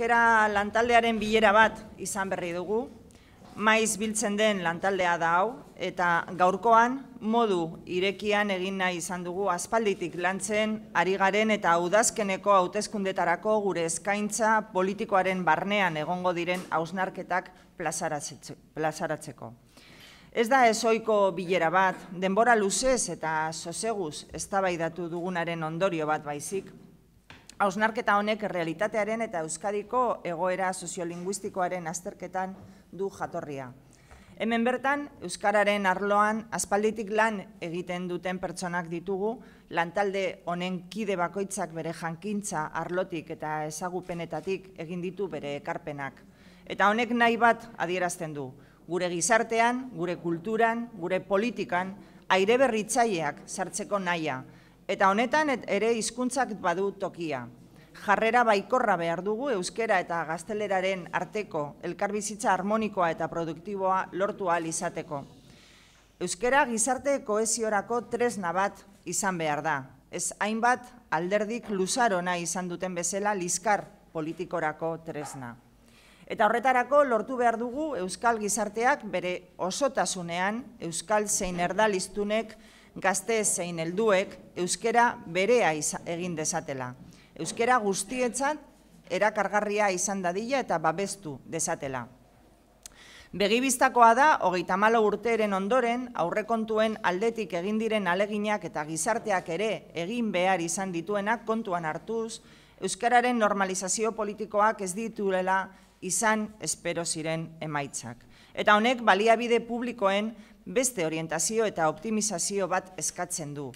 euskera lantaldearen bilera bat izan berri dugu, maiz biltzen den lantaldea da hau, eta gaurkoan modu irekian egin nahi izan dugu azpalditik lantzen, ari garen eta udazkeneko hauteskundetarako gure eskaintza politikoaren barnean egongo diren hausnarketak plazaratzeko. Ez da ezoiko bilera bat, denbora luzez eta soseguz eztabaidatu dugunaren ondorio bat baizik, hausnarketa honek realitatearen eta euskadiko egoera soziolinguistikoaren azterketan du jatorria. Hemen bertan, Euskararen arloan aspalditik lan egiten duten pertsonak ditugu, lantalde honen kide bakoitzak bere jankintza arlotik eta ezagupenetatik egin ditu bere ekarpenak. Eta honek nahi bat adierazten du, gure gizartean, gure kulturan, gure politikan, aire berritzaileak sartzeko nahia. Eta honetan ere hizkuntzak badu tokia jarrera baikorra behar dugu euskera eta gazteleraren arteko elkarbizitza harmonikoa eta produktiboa lortu ahal izateko. Euskera gizarte koesiorako tresna bat izan behar da. Ez hainbat alderdik luzarona izan duten bezala liskar politikorako tresna. Eta horretarako lortu behar dugu euskal gizarteak bere osotasunean euskal zein erdaliztunek gazte zein helduek euskera berea egin dezatela euskera guztietzat erakargarria izan dadila eta babestu desatela. Begibistakoa da, hogeita malo eren ondoren, aurrekontuen aldetik egin diren aleginak eta gizarteak ere egin behar izan dituenak kontuan hartuz, euskararen normalizazio politikoak ez dituela izan espero ziren emaitzak. Eta honek baliabide publikoen beste orientazio eta optimizazio bat eskatzen du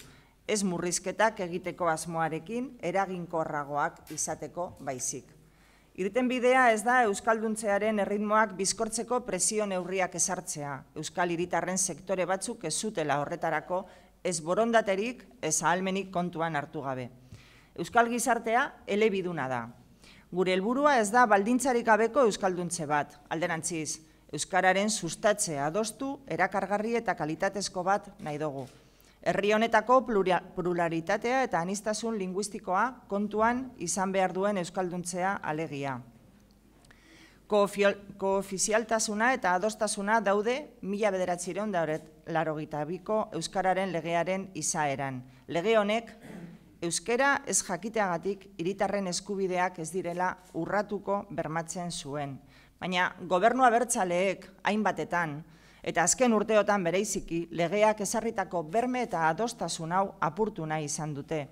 ez murrizketak egiteko asmoarekin eraginkorragoak izateko baizik. Irten bidea ez da Euskalduntzearen erritmoak bizkortzeko presio neurriak ezartzea, Euskal hiritarren sektore batzuk ez zutela horretarako ez borondaterik ez ahalmenik kontuan hartu gabe. Euskal gizartea elebiduna da. Gure helburua ez da baldintzarik gabeko Euskalduntze bat, alderantziz, Euskararen sustatzea adostu, erakargarri eta kalitatezko bat nahi dugu herri honetako pluralitatea eta anistasun linguistikoa kontuan izan behar duen euskalduntzea alegia. Koofizialtasuna eta adostasuna daude mila bederatzireon dauret laro Euskararen legearen izaeran. Lege honek, euskera ez jakiteagatik iritarren eskubideak ez direla urratuko bermatzen zuen. Baina gobernua bertxaleek hainbatetan, eta azken urteotan bereiziki legeak ezarritako berme eta adostasun hau apurtu nahi izan dute.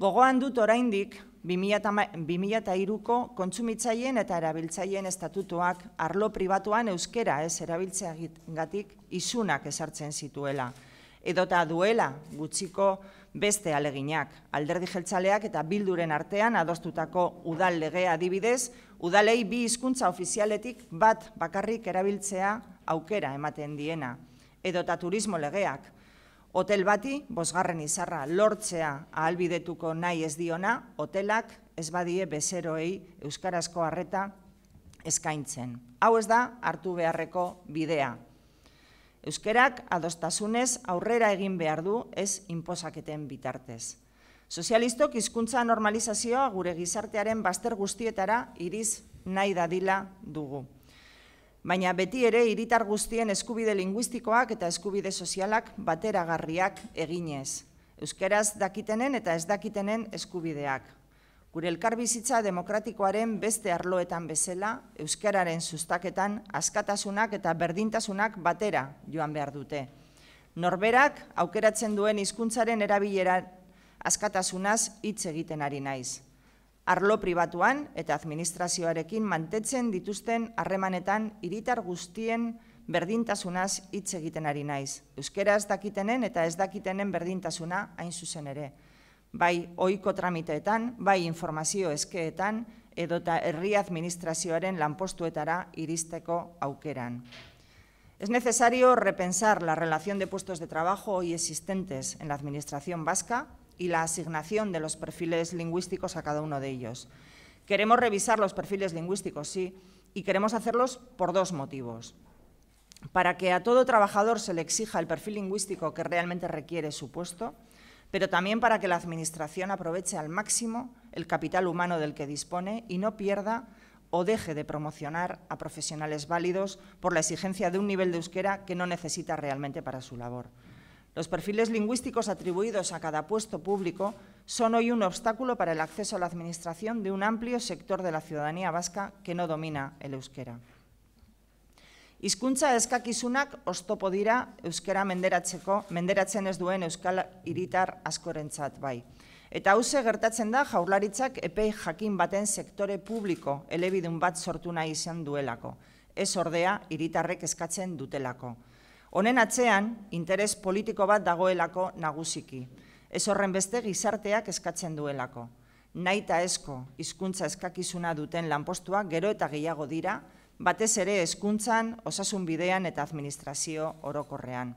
Gogoan dut oraindik 2002ko kontsumitzaileen eta erabiltzaileen estatutuak arlo pribatuan euskera ez erabiltzeagatik isunak esartzen zituela edota duela gutxiko beste aleginak alderdi jeltzaleak eta bilduren artean adostutako udal legea adibidez udalei bi hizkuntza ofizialetik bat bakarrik erabiltzea aukera ematen diena, edota turismo legeak, hotel bati, bosgarren izarra, lortzea ahalbidetuko nahi ez diona, hotelak ez badie bezeroei Euskarazko harreta eskaintzen. Hau ez da hartu beharreko bidea. Euskerak adostasunez aurrera egin behar du ez inposaketen bitartez. Sozialistok hizkuntza normalizazioa gure gizartearen bazter guztietara iriz nahi dadila dugu baina beti ere hiritar guztien eskubide linguistikoak eta eskubide sozialak bateragarriak eginez. Euskeraz dakitenen eta ez dakitenen eskubideak. Gure elkarbizitza demokratikoaren beste arloetan bezela, Euskeraren sustaketan askatasunak eta berdintasunak batera joan behar dute. Norberak aukeratzen duen hizkuntzaren erabilera askatasunaz hitz egiten ari naiz arlo pribatuan eta administrazioarekin mantetzen dituzten harremanetan hiritar guztien berdintasunaz hitz egiten ari naiz. Euskera ez dakitenen eta ez dakitenen berdintasuna hain zuzen ere. Bai ohiko tramiteetan, bai informazio eskeetan, edota herri administrazioaren lanpostuetara iristeko aukeran. Es necesario repensar la relación de puestos de trabajo hoy existentes en la Administración Vasca y la asignación de los perfiles lingüísticos a cada uno de ellos. Queremos revisar los perfiles lingüísticos, sí, y queremos hacerlos por dos motivos. Para que a todo trabajador se le exija el perfil lingüístico que realmente requiere su puesto, pero también para que la Administración aproveche al máximo el capital humano del que dispone y no pierda o deje de promocionar a profesionales válidos por la exigencia de un nivel de euskera que no necesita realmente para su labor. Los perfiles lingüísticos atribuidos a cada puesto público son hoy un obstáculo para el acceso a la Administración de un amplio sector de la ciudadanía vasca que no domina el euskera. Hizkuntza eskakizunak oztopo dira euskera menderatzeko, menderatzen ez duen euskal hiritar askorentzat bai. Eta hauze gertatzen da jaurlaritzak epei jakin baten sektore publiko elebidun bat sortu nahi izan duelako, ez ordea hiritarrek eskatzen dutelako. Honen atzean, interes politiko bat dagoelako nagusiki. Ez horren beste gizarteak eskatzen duelako. Naita esko, hizkuntza eskakizuna duten lanpostuak gero eta gehiago dira, batez ere hezkuntzan, osasun bidean eta administrazio orokorrean.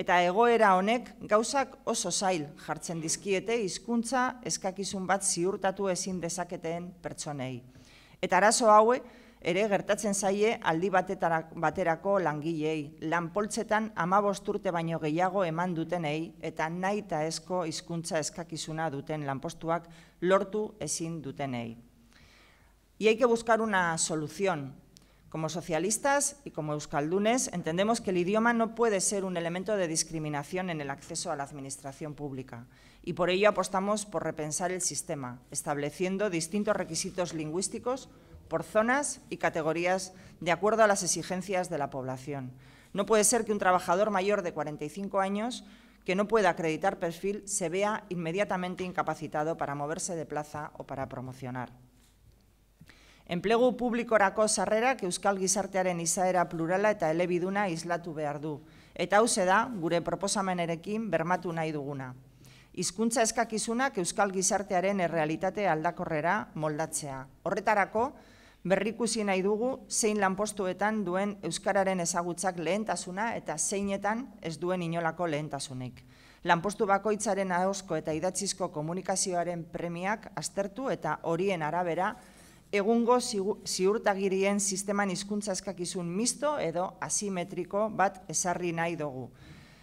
Eta egoera honek gauzak oso zail jartzen dizkiete hizkuntza eskakizun bat ziurtatu ezin dezaketeen pertsonei. Eta arazo hauek, ere gertatzen zaie baino dutenei eta duten lortu dutenei. Y hay que buscar una solución. Como socialistas y como euskaldunes entendemos que el idioma no puede ser un elemento de discriminación en el acceso a la administración pública y por ello apostamos por repensar el sistema, estableciendo distintos requisitos lingüísticos por zonas y categorías de acuerdo a las exigencias de la población. No puede ser que un trabajador mayor de 45 años que no pueda acreditar perfil se vea inmediatamente incapacitado para moverse de plaza o para promocionar. Enplegu publiko orako sarrera, que Euskal Gizartearen izaera plurala eta elebiduna islatu behar du. Eta hau da gure proposamenerekin bermatu nahi duguna. Hizkuntza eskakizunak Euskal Gizartearen errealitate aldakorrera moldatzea. Horretarako, berrikusi nahi dugu zein lanpostuetan duen Euskararen ezagutzak lehentasuna eta zeinetan ez duen inolako lehentasunik. Lanpostu bakoitzaren ahosko eta idatzizko komunikazioaren premiak aztertu eta horien arabera egungo ziurtagirien sisteman hizkuntza eskakizun misto edo asimetriko bat esarri nahi dugu.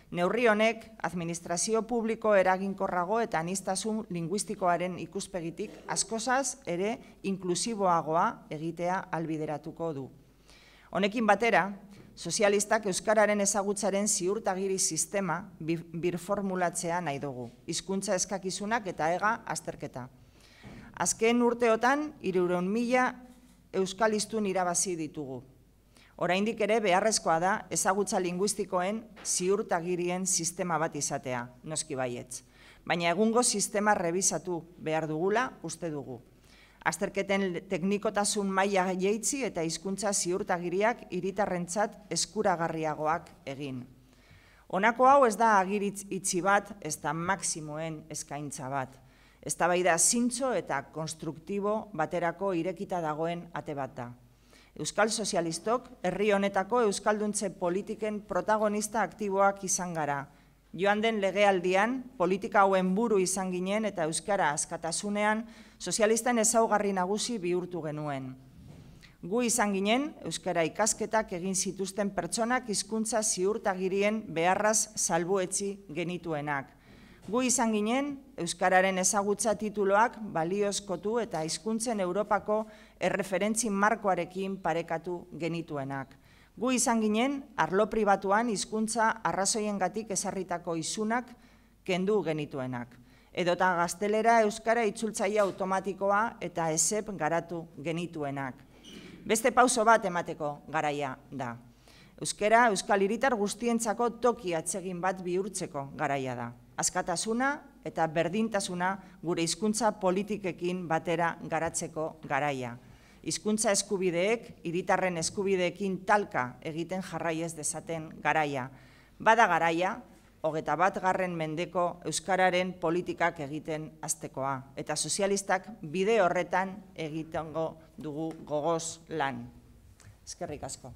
Neurri honek administrazio publiko eraginkorrago eta anistasun linguistikoaren ikuspegitik askozaz ere inklusiboagoa egitea albideratuko du. Honekin batera, sozialistak euskararen ezagutzaren ziurtagiri sistema birformulatzea nahi dugu, Hizkuntza eskakizunak eta ega azterketa. Azken urteotan, irureun mila euskal iztun irabazi ditugu, Oraindik ere beharrezkoa da ezagutza linguistikoen ziurtagirien sistema bat izatea, noski baietz. Baina egungo sistema rebizatu behar dugula uste dugu. Azterketen teknikotasun maila jeitzi eta hizkuntza ziurtagiriak hiritarrentzat eskuragarriagoak egin. Honako hau ez da agiritz itxi bat, ez da maksimoen eskaintza bat. Ez da bai zintxo eta konstruktibo baterako irekita dagoen ate bat da. Euskal Sozialistok herri honetako euskalduntze politiken protagonista aktiboak izan gara. Joan den legealdian, politika hauen buru izan ginen eta euskara askatasunean sozialisten ezaugarri nagusi bihurtu genuen. Gu izan ginen euskara ikasketak egin zituzten pertsonak hizkuntza ziurtagirien beharraz salbuetzi genituenak. Gu izan ginen, Euskararen ezagutza tituloak baliozkotu eta hizkuntzen Europako erreferentzi markoarekin parekatu genituenak. Gu izan ginen, arlo pribatuan hizkuntza gatik ezarritako izunak kendu genituenak. Edota gaztelera Euskara itzultzaia automatikoa eta ezep garatu genituenak. Beste pauso bat emateko garaia da. Euskara, Euskal Iritar guztientzako toki atsegin bat bihurtzeko garaia da askatasuna eta berdintasuna gure hizkuntza politikekin batera garatzeko garaia. Hizkuntza eskubideek, hiritarren eskubideekin talka egiten jarraiez dezaten garaia. Bada garaia, hogeta bat garren mendeko Euskararen politikak egiten aztekoa. Eta sozialistak bide horretan egitengo dugu gogoz lan. Eskerrik asko.